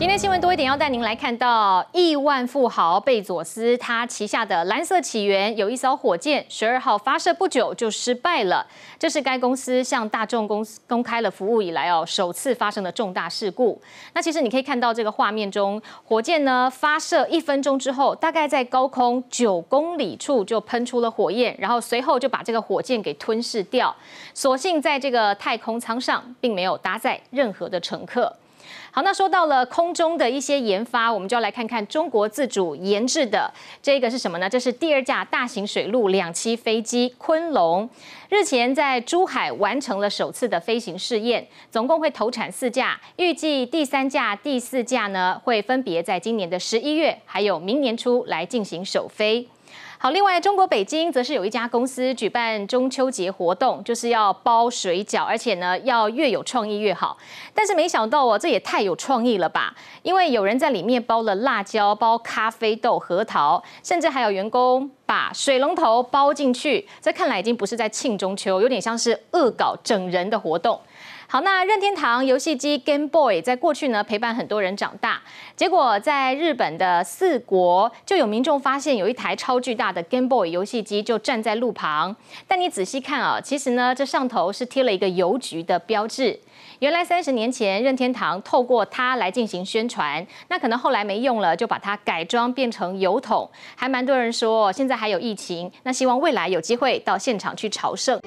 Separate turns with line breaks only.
今天新闻多一点，要带您来看到亿万富豪贝佐斯他旗下的蓝色起源有一艘火箭十二号发射不久就失败了，这是该公司向大众公司公开了服务以来哦首次发生的重大事故。那其实你可以看到这个画面中，火箭呢发射一分钟之后，大概在高空九公里处就喷出了火焰，然后随后就把这个火箭给吞噬掉。所幸在这个太空舱上并没有搭载任何的乘客。好，那说到了空中的一些研发，我们就要来看看中国自主研制的这个是什么呢？这是第二架大型水陆两栖飞机“昆龙”，日前在珠海完成了首次的飞行试验，总共会投产四架，预计第三架、第四架呢会分别在今年的十一月还有明年初来进行首飞。好，另外，中国北京则是有一家公司举办中秋节活动，就是要包水饺，而且呢，要越有创意越好。但是没想到哦，这也太有创意了吧！因为有人在里面包了辣椒、包咖啡豆、核桃，甚至还有员工把水龙头包进去。这看来已经不是在庆中秋，有点像是恶搞整人的活动。好，那任天堂游戏机 Game Boy 在过去呢陪伴很多人长大，结果在日本的四国就有民众发现有一台超巨大的 Game Boy 游戏机就站在路旁，但你仔细看啊，其实呢这上头是贴了一个邮局的标志，原来三十年前任天堂透过它来进行宣传，那可能后来没用了，就把它改装变成邮筒，还蛮多人说现在还有疫情，那希望未来有机会到现场去朝圣。